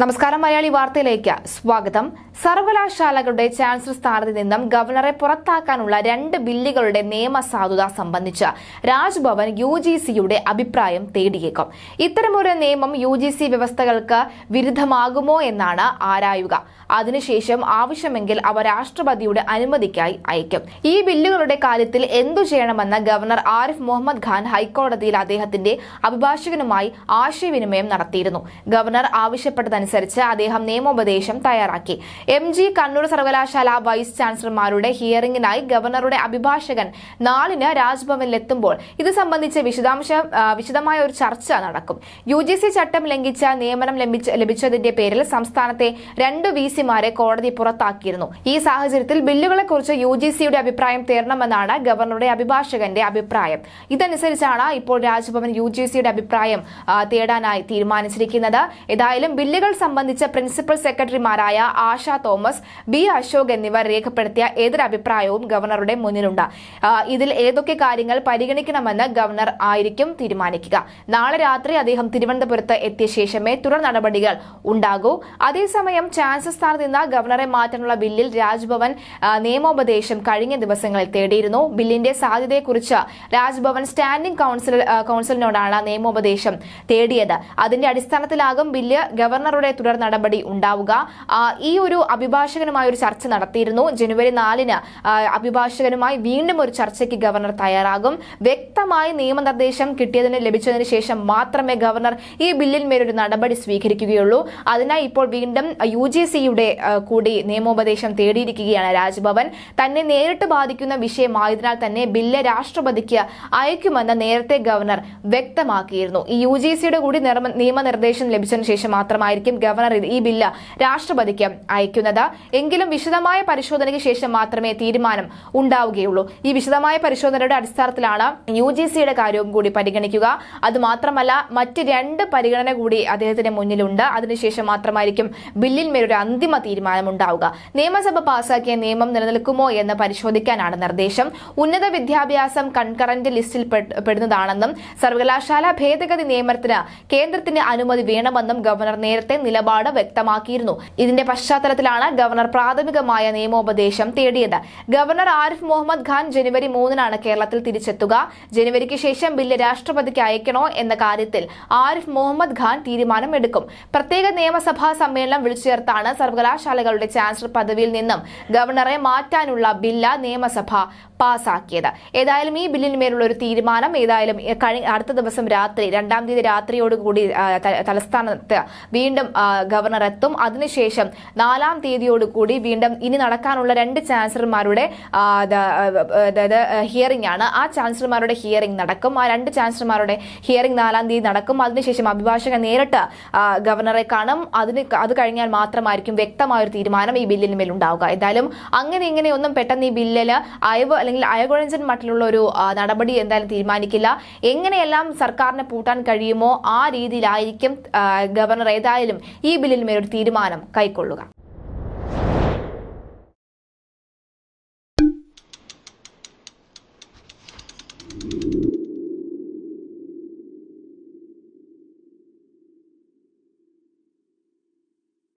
നമസ്കാരം മലയാളി വാർത്തയിലേക്ക് സ്വാഗതം സർവകലാശാലകളുടെ ചാൻസലർ സ്ഥാനത്ത് നിന്നും ഗവർണറെ പുറത്താക്കാനുള്ള രണ്ട് ബില്ലുകളുടെ നിയമസാധുത സംബന്ധിച്ച് രാജ്ഭവൻ യു ജി സിയുടെ അഭിപ്രായം തേടിയേക്കും ഇത്തരമൊരു നിയമം യു ജി സി വ്യവസ്ഥകൾക്ക് വിരുദ്ധമാകുമോ എന്നാണ് ആരായുക അതിനുശേഷം ആവശ്യമെങ്കിൽ അവ രാഷ്ട്രപതിയുടെ അനുമതിക്കായി അയക്കും ഈ ബില്ലുകളുടെ കാര്യത്തിൽ എന്തു ചെയ്യണമെന്ന് ഗവർണർ ആരിഫ് മുഹമ്മദ് ഖാൻ ഹൈക്കോടതിയിൽ അദ്ദേഹത്തിന്റെ അഭിഭാഷകനുമായി ആശയവിനിമയം നടത്തിയിരുന്നു ഗവർണർ ആവശ്യപ്പെട്ടതനുസരിച്ച് അനുസരിച്ച് അദ്ദേഹം നിയമോപദേശം തയ്യാറാക്കി എം ജി കണ്ണൂർ സർവകലാശാല വൈസ് ചാൻസലർമാരുടെ ഹിയറിംഗിനായി ഗവർണറുടെ അഭിഭാഷകൻ നാളിന് രാജ്ഭവനിലെത്തുമ്പോൾ ഇത് സംബന്ധിച്ച് വിശദാംശം വിശദമായ ഒരു ചർച്ച നടക്കും യു ജി സി ചട്ടം ലംഘിച്ച നിയമനം ലഭിച്ചതിന്റെ പേരിൽ സംസ്ഥാനത്തെ രണ്ട് വി സിമാരെ കോടതി പുറത്താക്കിയിരുന്നു ഈ സാഹചര്യത്തിൽ ബില്ലുകളെക്കുറിച്ച് യു ജി സിയുടെ അഭിപ്രായം തേടണമെന്നാണ് ഗവർണറുടെ അഭിഭാഷകന്റെ അഭിപ്രായം ഇതനുസരിച്ചാണ് ഇപ്പോൾ രാജ്ഭവൻ യു ജി സിയുടെ അഭിപ്രായം തേടാനായി തീരുമാനിച്ചിരിക്കുന്നത് ഏതായാലും ബില്ലുകൾ സംബന്ധിച്ച് പ്രിൻസിപ്പൽ സെക്രട്ടറിമാരായ ആശ തോമസ് ബി അശോക് എന്നിവർ രേഖപ്പെടുത്തിയ എതിരഭിപ്രായവും ഗവർണറുടെ മുന്നിലുണ്ട് ഇതിൽ ഏതൊക്കെ കാര്യങ്ങൾ പരിഗണിക്കണമെന്ന് ഗവർണർ ആയിരിക്കും തീരുമാനിക്കുക നാളെ രാത്രി അദ്ദേഹം തിരുവനന്തപുരത്ത് എത്തിയ ശേഷമേ തുടർ നടപടികൾ ഉണ്ടാകൂ അതേസമയം ചാൻസലർ സ്ഥാനത്ത് നിന്ന് ഗവർണറെ മാറ്റാനുള്ള ബില്ലിൽ രാജ്ഭവൻ നിയമോപദേശം കഴിഞ്ഞ ദിവസങ്ങളിൽ തേടിയിരുന്നു ബില്ലിന്റെ സാധ്യതയെക്കുറിച്ച് രാജ്ഭവൻ സ്റ്റാൻഡിംഗ് കൗൺസിൽ നിയമോപദേശം തേടിയത് അതിന്റെ അടിസ്ഥാനത്തിലാകും ബില്ല് ഗവർണറുടെ ഇവരുടെ തുടർ നടപടി ഉണ്ടാവുക ഈ ഒരു അഭിഭാഷകനുമായി ഒരു ചർച്ച നടത്തിയിരുന്നു ജനുവരി നാലിന് അഭിഭാഷകനുമായി വീണ്ടും ഒരു ചർച്ചയ്ക്ക് ഗവർണർ തയ്യാറാകും വ്യക്തമായ നിയമനിർദ്ദേശം കിട്ടിയതിന് ലഭിച്ചതിന് ശേഷം മാത്രമേ ഗവർണർ ഈ ബില്ലിന്മേൽ ഒരു നടപടി സ്വീകരിക്കുകയുള്ളൂ അതിനായി ഇപ്പോൾ വീണ്ടും യു ജി സിയുടെ കൂടി നിയമോപദേശം തേടിയിരിക്കുകയാണ് രാജ്ഭവൻ തന്നെ നേരിട്ട് ബാധിക്കുന്ന വിഷയമായതിനാൽ തന്നെ ബില്ല് രാഷ്ട്രപതിക്ക് അയക്കുമെന്ന് നേരത്തെ ഗവർണർ വ്യക്തമാക്കിയിരുന്നു ഈ യു ജി സിയുടെ കൂടി നിയമനിർദ്ദേശം ലഭിച്ചതിന് ശേഷം മാത്രമായിരിക്കും ആയിരിക്കും ഗവർണർ ഈ ബില്ല് രാഷ്ട്രപതിക്ക് അയക്കുന്നത് എങ്കിലും വിശദമായ പരിശോധനയ്ക്ക് ശേഷം മാത്രമേ തീരുമാനം ഉണ്ടാവുകയുള്ളൂ ഈ വിശദമായ പരിശോധനയുടെ അടിസ്ഥാനത്തിലാണ് യു ജി സിയുടെ കാര്യവും കൂടി പരിഗണിക്കുക അതുമാത്രമല്ല മറ്റ് രണ്ട് പരിഗണന കൂടി അദ്ദേഹത്തിന് മുന്നിലുണ്ട് അതിനുശേഷം മാത്രമായിരിക്കും ബില്ലിന്മേൽ ഒരു അന്തിമ തീരുമാനം ഉണ്ടാവുക നിയമസഭ പാസാക്കിയ നിയമം നിലനിൽക്കുമോ എന്ന് പരിശോധിക്കാനാണ് നിർദ്ദേശം ഉന്നത വിദ്യാഭ്യാസം കൺകറന്റ് ലിസ്റ്റിൽ പെടുന്നതാണെന്നും സർവകലാശാല ഭേദഗതി നിയമത്തിന് കേന്ദ്രത്തിന്റെ അനുമതി വേണമെന്നും ഗവർണർ നേരത്തെ നിലപാട് വ്യക്തമാക്കിയിരുന്നു ഇതിന്റെ പശ്ചാത്തലത്തിലാണ് ഗവർണർ പ്രാഥമികമായ നിയമോപദേശം തേടിയത് ഗവർണർ ആരിഫ് മുഹമ്മദ് ഖാൻ ജനുവരി മൂന്നിനാണ് കേരളത്തിൽ തിരിച്ചെത്തുക ജനുവരിക്ക് ശേഷം ബില്ല് രാഷ്ട്രപതിക്ക് അയക്കണോ എന്ന കാര്യത്തിൽ ആരിഫ് മുഹമ്മദ് ഖാൻ തീരുമാനമെടുക്കും പ്രത്യേക നിയമസഭാ സമ്മേളനം വിളിച്ചു ചേർത്താണ് സർവകലാശാലകളുടെ ചാൻസലർ പദവിയിൽ നിന്നും ഗവർണറെ മാറ്റാനുള്ള ബില്ല് നിയമസഭ പാസാക്കിയത് ഏതായാലും ഈ ബില്ലിന്മേലുള്ള ഒരു തീരുമാനം ഏതായാലും അടുത്ത ദിവസം രാത്രി രണ്ടാം തീയതി രാത്രിയോടുകൂടി തലസ്ഥാനത്ത് വീണ്ടും ഗവർണർ എത്തും അതിനുശേഷം നാലാം തീയതിയോടുകൂടി വീണ്ടും ഇനി നടക്കാനുള്ള രണ്ട് ചാൻസലർമാരുടെ അതായത് ഹിയറിംഗ് ആണ് ആ ചാൻസലർമാരുടെ ഹിയറിംഗ് നടക്കും ആ രണ്ട് ചാൻസലർമാരുടെ ഹിയറിംഗ് നാലാം തീയതി നടക്കും അതിനുശേഷം അഭിഭാഷകൻ നേരിട്ട് ഗവർണറെ കാണും അതിന് അത് കഴിഞ്ഞാൽ മാത്രമായിരിക്കും വ്യക്തമായ ഒരു തീരുമാനം ഈ ബില്ലിന്മേൽ ഉണ്ടാവുക എന്തായാലും അങ്ങനെ ഇങ്ങനെയൊന്നും പെട്ടെന്ന് ഈ ബില്ലിൽ അയവ് അല്ലെങ്കിൽ അയകുഴഞ്ചൻ മട്ടിലുള്ള ഒരു നടപടി എന്തായാലും തീരുമാനിക്കില്ല എങ്ങനെയെല്ലാം സർക്കാരിനെ പൂട്ടാൻ കഴിയുമോ ആ രീതിയിലായിരിക്കും ഗവർണർ ഏതായാലും ഈ ബില്ലിന്മേൽ ഒരു തീരുമാനം കൈക്കൊള്ളുക